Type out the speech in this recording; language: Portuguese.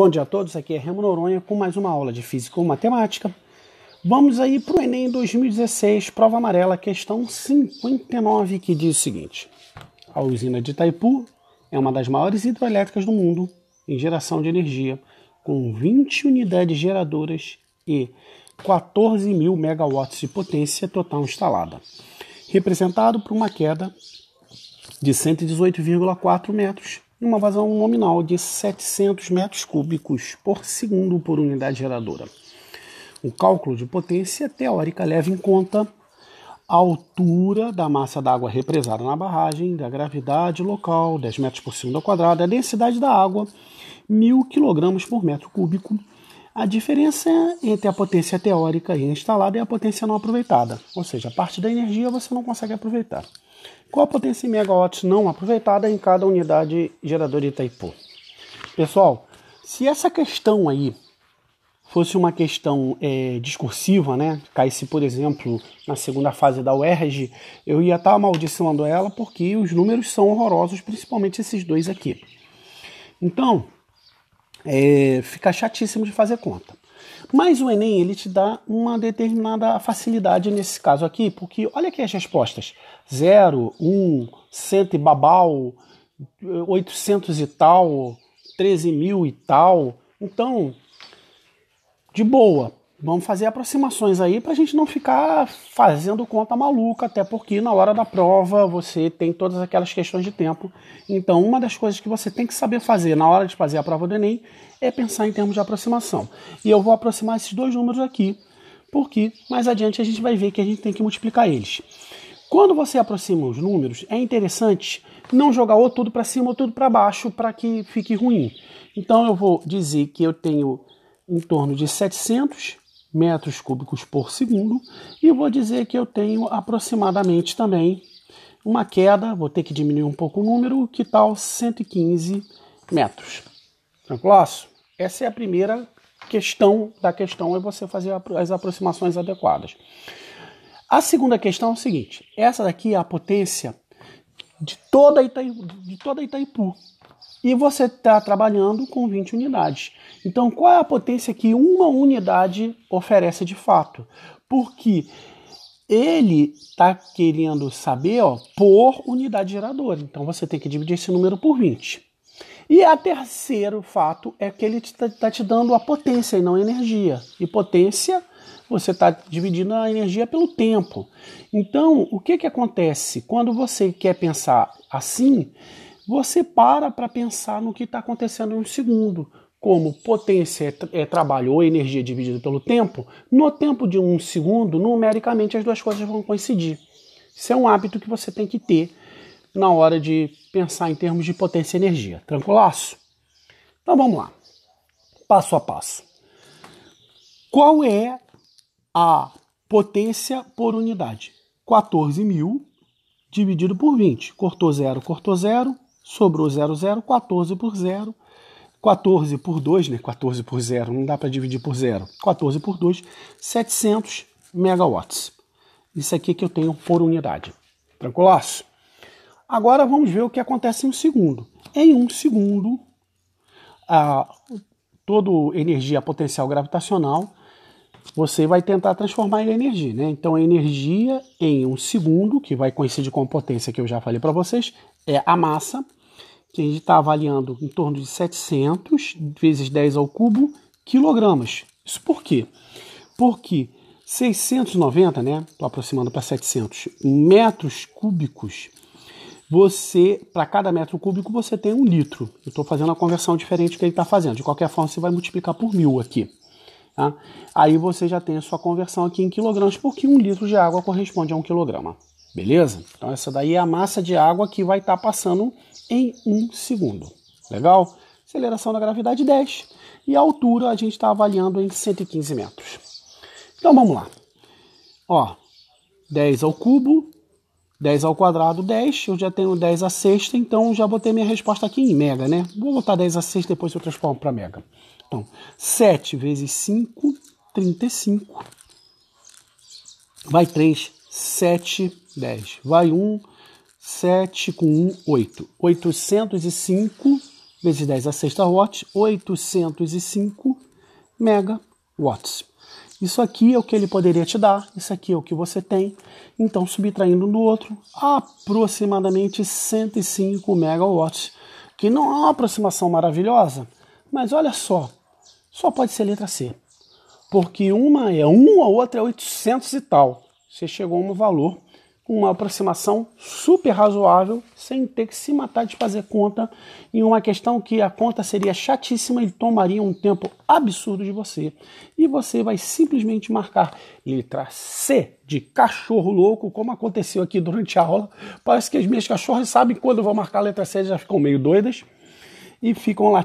Bom dia a todos, aqui é Remo Noronha com mais uma aula de Física ou Matemática. Vamos aí para o Enem 2016, prova amarela, questão 59, que diz o seguinte. A usina de Itaipu é uma das maiores hidrelétricas do mundo em geração de energia, com 20 unidades geradoras e 14 mil megawatts de potência total instalada, representado por uma queda de 118,4 metros e uma vazão nominal de 700 metros cúbicos por segundo por unidade geradora. O cálculo de potência teórica leva em conta a altura da massa d'água represada na barragem, da gravidade local, 10 metros por segundo ao quadrado, a densidade da água, 1.000 kg por metro cúbico, a diferença entre a potência teórica e instalada é a potência não aproveitada, ou seja, a parte da energia você não consegue aproveitar. Qual a potência em megawatts não aproveitada em cada unidade geradora de Itaipu? Pessoal, se essa questão aí fosse uma questão é, discursiva, né? Caísse, por exemplo, na segunda fase da UERJ, eu ia estar maldicionando ela porque os números são horrorosos, principalmente esses dois aqui. Então, é, fica chatíssimo de fazer conta. Mas o Enem ele te dá uma determinada facilidade nesse caso aqui, porque olha aqui as respostas: 0, 1, 100 e babau, 800 e tal, 13 mil e tal. Então, de boa. Vamos fazer aproximações aí para a gente não ficar fazendo conta maluca, até porque na hora da prova você tem todas aquelas questões de tempo. Então, uma das coisas que você tem que saber fazer na hora de fazer a prova do Enem é pensar em termos de aproximação. E eu vou aproximar esses dois números aqui, porque mais adiante a gente vai ver que a gente tem que multiplicar eles. Quando você aproxima os números, é interessante não jogar ou tudo para cima ou tudo para baixo para que fique ruim. Então, eu vou dizer que eu tenho em torno de 700 metros cúbicos por segundo e vou dizer que eu tenho aproximadamente também uma queda, vou ter que diminuir um pouco o número, que tal 115 metros. Tranquilo? Essa é a primeira questão da questão, é você fazer as aproximações adequadas. A segunda questão é o seguinte, essa daqui é a potência de toda, Itaí, de toda Itaipu e você está trabalhando com 20 unidades. Então, qual é a potência que uma unidade oferece de fato? Porque ele está querendo saber ó, por unidade geradora. Então, você tem que dividir esse número por 20. E a terceiro fato é que ele está te dando a potência e não a energia. E potência você está dividindo a energia pelo tempo. Então, o que, que acontece? Quando você quer pensar assim, você para para pensar no que está acontecendo em um segundo. Como potência é, é, trabalho ou energia dividida pelo tempo, no tempo de um segundo, numericamente as duas coisas vão coincidir. Isso é um hábito que você tem que ter na hora de pensar em termos de potência e energia. Tranquilaço? Então vamos lá. Passo a passo. Qual é a potência por unidade? 14.000 mil dividido por 20. Cortou zero, cortou zero, Sobrou 00, 14 por 0. 14 por 2, né? 14 por 0, não dá para dividir por 0. 14 por 2, 700 megawatts. Isso aqui é que eu tenho por unidade. Tranquilaço? Agora vamos ver o que acontece em um segundo. Em um segundo, a, toda energia é potencial gravitacional, você vai tentar transformar em energia. Né? Então, a energia em um segundo, que vai coincidir com a potência que eu já falei para vocês, é a massa, que a gente está avaliando em torno de 700 vezes 10 ao cubo quilogramas. Isso por quê? Porque 690, né? Estou aproximando para 700 metros cúbicos. Você, para cada metro cúbico, você tem um litro. Eu estou fazendo a conversão diferente que ele está fazendo. De qualquer forma, você vai multiplicar por mil aqui. Tá? Aí você já tem a sua conversão aqui em quilogramas, porque um litro de água corresponde a um quilograma. Beleza? Então essa daí é a massa de água que vai estar tá passando em um segundo. Legal? Aceleração da gravidade 10 e a altura a gente está avaliando em 115 metros. Então vamos lá. Ó, 10 ao cubo, 10 ao quadrado, 10. Eu já tenho 10 a sexta, então já botei minha resposta aqui em mega, né? Vou botar 10 a sexta, depois eu transformo para mega. Então, 7 vezes 5, 35. Vai 3 7, 10. Vai 1, 7 com 1, 8. 805 vezes 10 a sexta watts, 805 megawatts. Isso aqui é o que ele poderia te dar, isso aqui é o que você tem. Então, subtraindo um do outro, aproximadamente 105 megawatts, que não é uma aproximação maravilhosa, mas olha só, só pode ser letra C, porque uma é 1, a outra é 800 e tal. Você chegou a um valor com uma aproximação super razoável, sem ter que se matar de fazer conta em uma questão que a conta seria chatíssima e tomaria um tempo absurdo de você. E você vai simplesmente marcar letra C de cachorro louco, como aconteceu aqui durante a aula. Parece que as minhas cachorras sabem quando eu vou marcar a letra C, já ficam meio doidas e ficam lá